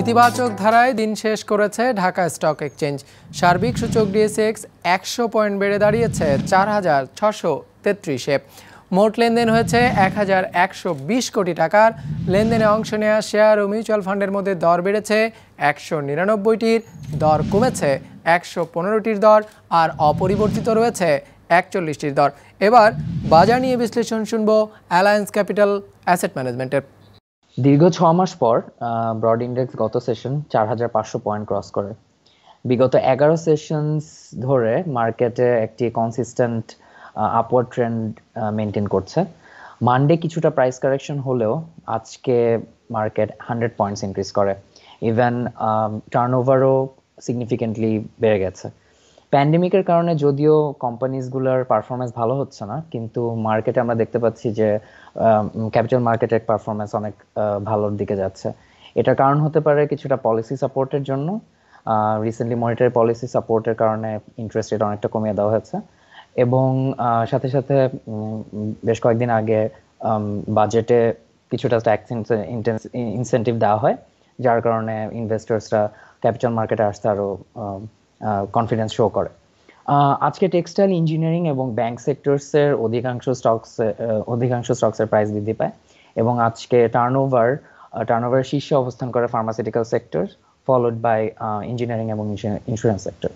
ইতিবাচক ধারায় দিন শেষ করেছে ঢাকা স্টক এক্সচেঞ্জ সার্বিক সূচক ডিএসএক্স একশো পয়েন্ট বেড়ে দাঁড়িয়েছে চার হাজার ছশো তেত্রিশে মোট লেনদেন হয়েছে এক হাজার একশো বিশ কোটি টাকার লেনদেনে অংশ নেওয়া শেয়ার ও মিউচুয়াল ফান্ডের মধ্যে দর বেড়েছে একশো নিরানব্বইটির দর কমেছে একশো পনেরোটির দর আর অপরিবর্তিত রয়েছে একচল্লিশটির দর এবার বাজার নিয়ে বিশ্লেষণ শুনব অ্যালায়েন্স ক্যাপিটাল অ্যাসেট ম্যানেজমেন্টের দীর্ঘ ছ মাস পর ব্রড ইন্ডেক্স গত সেশন চার হাজার পাঁচশো পয়েন্ট ক্রস করে বিগত এগারো সেশনস ধরে মার্কেটে একটি কনসিস্টেন্ট আপওয়ার্ড ট্রেন্ড মেনটেন করছে মানডে কিছুটা প্রাইস কারেকশন হলেও আজকে মার্কেট হান্ড্রেড পয়েন্টস ইনক্রিজ করে ইভেন টার্ন ওভারও সিগনিফিকেন্টলি বেড়ে গেছে প্যান্ডেমিকের কারণে যদিও কোম্পানিজগুলোর পারফরমেন্স ভালো হচ্ছে না কিন্তু মার্কেটে আমরা দেখতে পাচ্ছি যে ক্যাপিটাল মার্কেটের পারফরমেন্স অনেক ভালোর দিকে যাচ্ছে এটার কারণ হতে পারে কিছুটা পলিসি সাপোর্টের জন্য রিসেন্টলি মনিটারি পলিসি সাপোর্টের কারণে ইন্টারেস্ট রেট অনেকটা কমিয়ে দেওয়া হয়েছে এবং সাথে সাথে বেশ কয়েকদিন আগে বাজেটে কিছুটা ট্যাক্স ইনসেন্টিভ দেওয়া হয় যার কারণে ইনভেস্টার্সরা ক্যাপিটাল মার্কেটে আসতে আরও কনফিডেন্স শো করে আজকে টেক্সটাইল ইঞ্জিনিয়ারিং এবং ব্যাংক সেক্টরসের অধিকাংশ স্টকস অধিকাংশ স্টকসের প্রাইস বৃদ্ধি পায় এবং আজকে টার্নওভার টার্নওভার শীর্ষে অবস্থান করে pharmaceutical sector followed by engineering এবং ইন্স্যুরেন্স সেক্টর